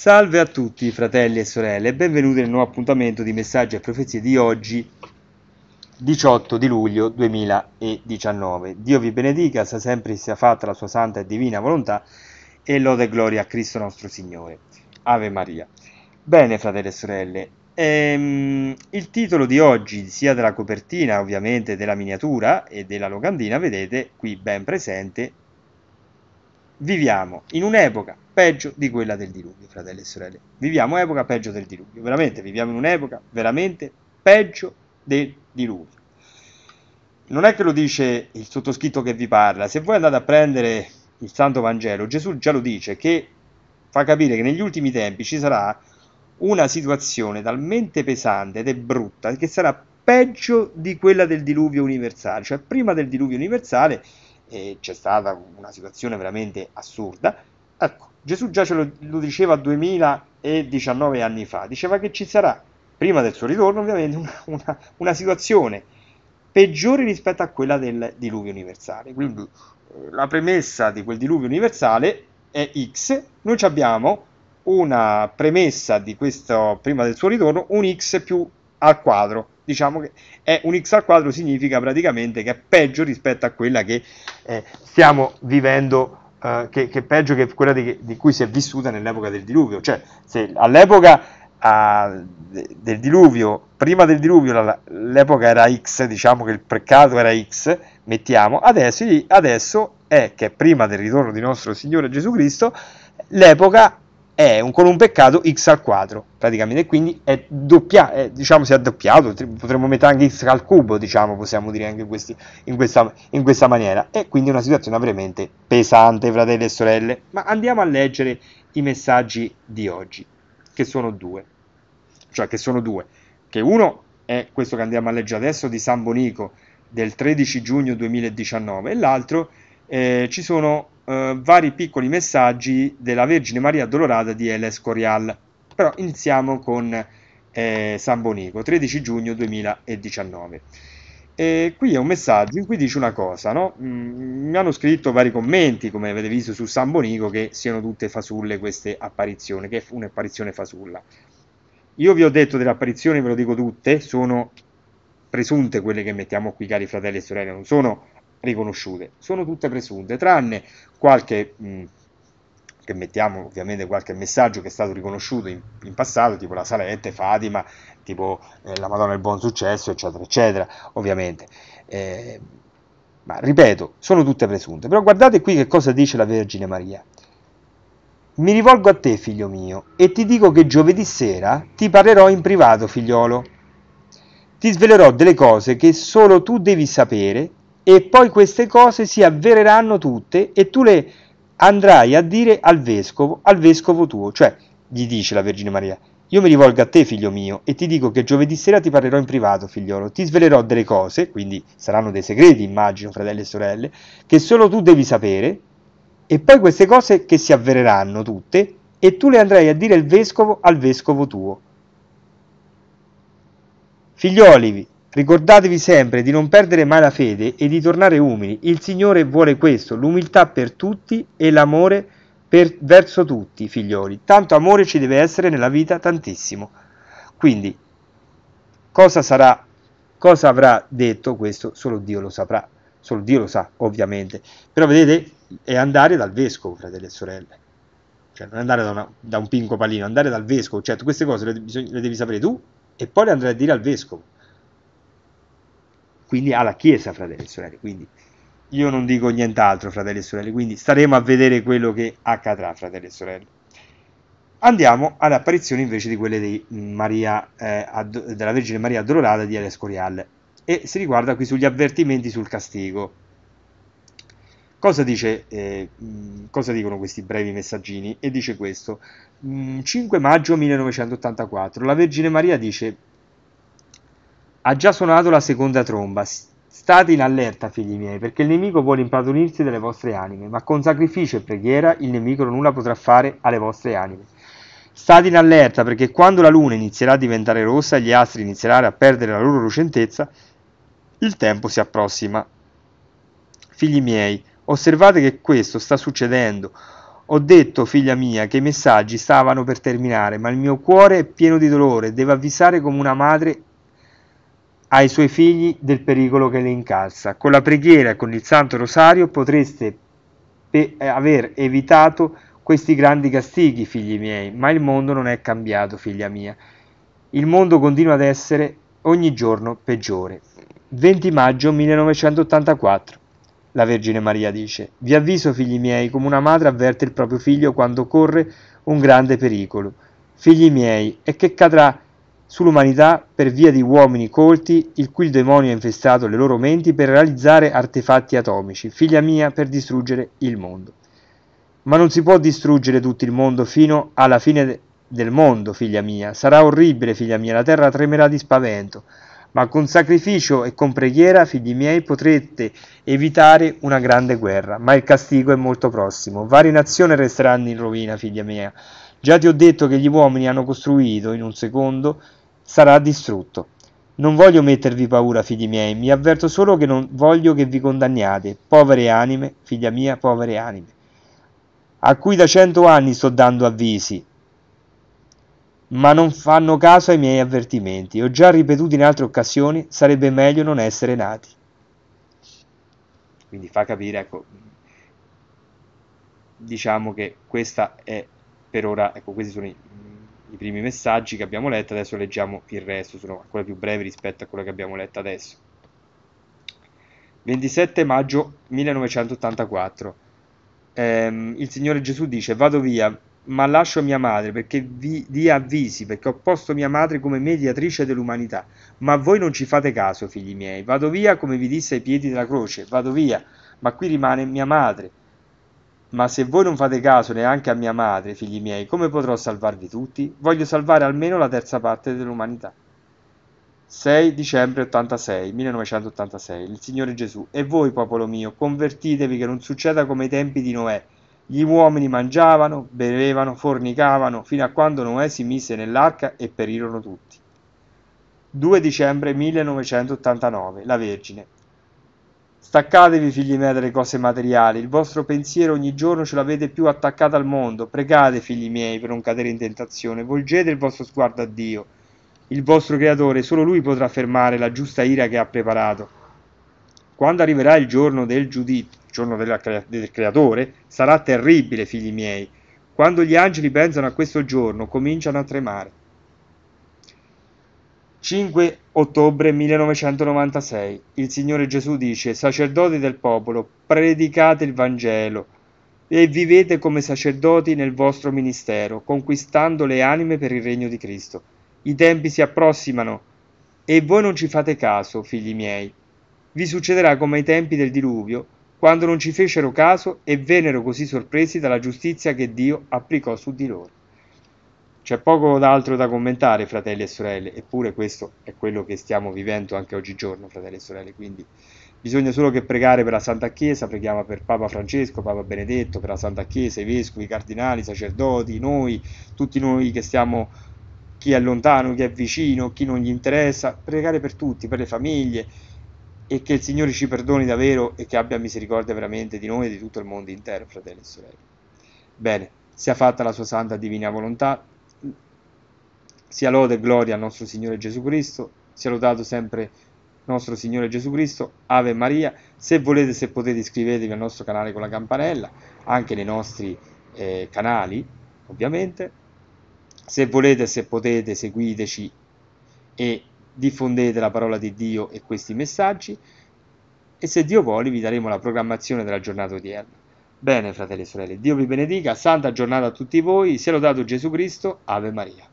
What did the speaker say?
Salve a tutti fratelli e sorelle e benvenuti nel nuovo appuntamento di Messaggi e Profezie di oggi 18 di luglio 2019. Dio vi benedica, sa sempre sia fatta la sua santa e divina volontà e lode e gloria a Cristo nostro Signore. Ave Maria. Bene fratelli e sorelle, ehm, il titolo di oggi sia della copertina ovviamente della miniatura e della locandina vedete qui ben presente viviamo in un'epoca peggio di quella del diluvio, fratelli e sorelle. Viviamo un'epoca peggio del diluvio, veramente, viviamo in un'epoca veramente peggio del diluvio. Non è che lo dice il sottoscritto che vi parla, se voi andate a prendere il Santo Vangelo, Gesù già lo dice, che fa capire che negli ultimi tempi ci sarà una situazione talmente pesante ed è brutta che sarà peggio di quella del diluvio universale, cioè prima del diluvio universale e c'è stata una situazione veramente assurda. Ecco, Gesù già ce lo, lo diceva 2019 anni fa, diceva che ci sarà, prima del suo ritorno ovviamente, una, una, una situazione peggiore rispetto a quella del diluvio universale. Quindi eh, la premessa di quel diluvio universale è X, noi abbiamo una premessa di questo prima del suo ritorno, un X più al quadro, diciamo che è un x al quadro significa praticamente che è peggio rispetto a quella che eh, stiamo vivendo Uh, che, che, è peggio che quella di, di, cui si è vissuta nell'epoca del diluvio. Cioè, se all'epoca uh, del diluvio, prima del diluvio, la, l'epoca era X, diciamo che il peccato era X, mettiamo, adesso, adesso, è che prima del ritorno di nostro Signore Gesù Cristo, l'epoca è un colompeccato x al 4 praticamente, quindi è doppia, è, diciamo si è doppiato, potremmo mettere anche x al cubo, diciamo, possiamo dire anche in, questi, in, questa, in questa maniera, e quindi una situazione veramente pesante, fratelli e sorelle, ma andiamo a leggere i messaggi di oggi, che sono due, cioè che sono due, che uno è questo che andiamo a leggere adesso di San Bonico del 13 giugno 2019 e l'altro eh, ci sono eh, vari piccoli messaggi della Vergine Maria Dolorata di El Escorial. Però iniziamo con eh, San Bonico, 13 giugno 2019. E qui è un messaggio in cui dice una cosa, no? Mm, mi hanno scritto vari commenti, come avete visto su San Bonico, che siano tutte fasulle queste apparizioni, che è un'apparizione fasulla. Io vi ho detto delle apparizioni, ve lo dico tutte, sono presunte quelle che mettiamo qui, cari fratelli e sorelle, non sono riconosciute. Sono tutte presunte, tranne qualche... Mh, mm, che mettiamo ovviamente qualche messaggio che è stato riconosciuto in, in passato, tipo la Salette, Fatima, tipo eh, la Madonna del Buon Successo, eccetera, eccetera, ovviamente. Eh, ma ripeto, sono tutte presunte. Però guardate qui che cosa dice la Vergine Maria. Mi rivolgo a te, figlio mio, e ti dico che giovedì sera ti parlerò in privato, figliolo. Ti svelerò delle cose che solo tu devi sapere e poi queste cose si avvereranno tutte e tu le andrai a dire al vescovo, al vescovo tuo, cioè gli dice la Vergine Maria, io mi rivolgo a te, figlio mio, e ti dico che giovedì sera ti parlerò in privato, figliolo. Ti svelerò delle cose, quindi saranno dei segreti, immagino, fratelli e sorelle, che solo tu devi sapere, e poi queste cose che si avvereranno tutte, e tu le andrai a dire al vescovo, al vescovo tuo. Figlioli, Ricordatevi sempre di non perdere mai la fede e di tornare umili. Il Signore vuole questo, l'umiltà per tutti e l'amore per, verso tutti, figlioli. Tanto amore ci deve essere nella vita, tantissimo. Quindi, cosa sarà, cosa avrà detto questo? Solo Dio lo saprà, solo Dio lo sa, ovviamente. Però vedete, è andare dal vescovo, fratelli e sorelle. Cioè, non andare da, una, da un pinco palino, andare dal vescovo. Certo, queste cose le, le devi sapere tu e poi le andrai a dire al vescovo quindi alla Chiesa, fratelli e sorelle. Quindi io non dico nient'altro, fratelli e sorelle, quindi staremo a vedere quello che accadrà, fratelli e sorelle. Andiamo alle apparizioni invece di quelle di Maria, eh, ad, della Vergine Maria Addolorata di Elias Scorial e si riguarda qui sugli avvertimenti sul castigo. Cosa, dice, eh, cosa dicono questi brevi messaggini? E dice questo, 5 maggio 1984, la Vergine Maria dice ha già suonato la seconda tromba. State in allerta, figli miei, perché il nemico vuole impadronirsi delle vostre anime, ma con sacrificio e preghiera il nemico nulla potrà fare alle vostre anime. State in allerta perché quando la luna inizierà a diventare rossa e gli astri inizieranno a perdere la loro lucentezza, il tempo si approssima. Figli miei, osservate che questo sta succedendo. Ho detto, figlia mia, che i messaggi stavano per terminare, ma il mio cuore è pieno di dolore, e devo avvisare come una madre ai suoi figli del pericolo che le incalza. Con la preghiera e con il Santo Rosario potreste eh, aver evitato questi grandi castighi, figli miei, ma il mondo non è cambiato, figlia mia. Il mondo continua ad essere ogni giorno peggiore. 20 maggio 1984. La Vergine Maria dice, vi avviso, figli miei, come una madre avverte il proprio figlio quando corre un grande pericolo. Figli miei, e che cadrà sull'umanità per via di uomini colti il cui demonio ha infestato le loro menti per realizzare artefatti atomici, figlia mia, per distruggere il mondo. Ma non si può distruggere tutto il mondo fino alla fine de del mondo, figlia mia. Sarà orribile, figlia mia, la terra tremerà di spavento. Ma con sacrificio e con preghiera, figli miei, potrete evitare una grande guerra. Ma il castigo è molto prossimo. Varie nazioni resteranno in rovina, figlia mia. Già ti ho detto che gli uomini hanno costruito in un secondo sarà distrutto. Non voglio mettervi paura, figli miei, mi avverto solo che non voglio che vi condanniate, povere anime, figlia mia, povere anime, a cui da cento anni sto dando avvisi, ma non fanno caso ai miei avvertimenti. Ho già ripetuto in altre occasioni, sarebbe meglio non essere nati. Quindi fa capire, ecco, diciamo che questa è per ora, ecco, questi sono i i primi messaggi che abbiamo letto, adesso leggiamo il resto, sono ancora più brevi rispetto a quello che abbiamo letto adesso. 27 maggio 1984. Ehm, il Signore Gesù dice, vado via, ma lascio mia madre perché vi dia avvisi, perché ho posto mia madre come mediatrice dell'umanità. Ma voi non ci fate caso, figli miei. Vado via come vi disse ai piedi della croce, vado via, ma qui rimane mia madre. Ma se voi non fate caso neanche a mia madre, figli miei, come potrò salvarvi tutti? Voglio salvare almeno la terza parte dell'umanità. 6 dicembre 86, 1986, il Signore Gesù, e voi, popolo mio, convertitevi che non succeda come ai tempi di Noè. Gli uomini mangiavano, bevevano, fornicavano, fino a quando Noè si mise nell'arca e perirono tutti. 2 dicembre 1989, la Vergine, Staccatevi, figli miei, dalle cose materiali. Il vostro pensiero ogni giorno ce l'avete più attaccato al mondo. Pregate, figli miei, per non cadere in tentazione. Volgete il vostro sguardo a Dio, il vostro Creatore. Solo Lui potrà fermare la giusta ira che ha preparato. Quando arriverà il giorno del giudizio, il giorno del Creatore, sarà terribile, figli miei. Quando gli angeli pensano a questo giorno, cominciano a tremare. 5 ottobre 1996 il Signore Gesù dice, sacerdoti del popolo, predicate il Vangelo e vivete come sacerdoti nel vostro ministero, conquistando le anime per il regno di Cristo. I tempi si approssimano e voi non ci fate caso, figli miei. Vi succederà come ai tempi del diluvio, quando non ci fecero caso e vennero così sorpresi dalla giustizia che Dio applicò su di loro. C'è poco d'altro da commentare, fratelli e sorelle, eppure questo è quello che stiamo vivendo anche oggigiorno, fratelli e sorelle, quindi bisogna solo che pregare per la Santa Chiesa, preghiamo per Papa Francesco, Papa Benedetto, per la Santa Chiesa, i vescovi, i cardinali, i sacerdoti, noi, tutti noi che stiamo chi è lontano, chi è vicino, chi non gli interessa, pregare per tutti, per le famiglie e che il Signore ci perdoni davvero e che abbia misericordia veramente di noi e di tutto il mondo intero, fratelli e sorelle. Bene, sia fatta la sua santa divina volontà, sia lode e gloria al nostro Signore Gesù Cristo, sia lodato sempre nostro Signore Gesù Cristo, Ave Maria, se volete, se potete iscrivetevi al nostro canale con la campanella, anche nei nostri eh, canali, ovviamente, se volete, se potete, seguiteci e diffondete la parola di Dio e questi messaggi, e se Dio vuole vi daremo la programmazione della giornata odierna. Bene, fratelli e sorelle, Dio vi benedica, santa giornata a tutti voi, sia lodato Gesù Cristo, Ave Maria.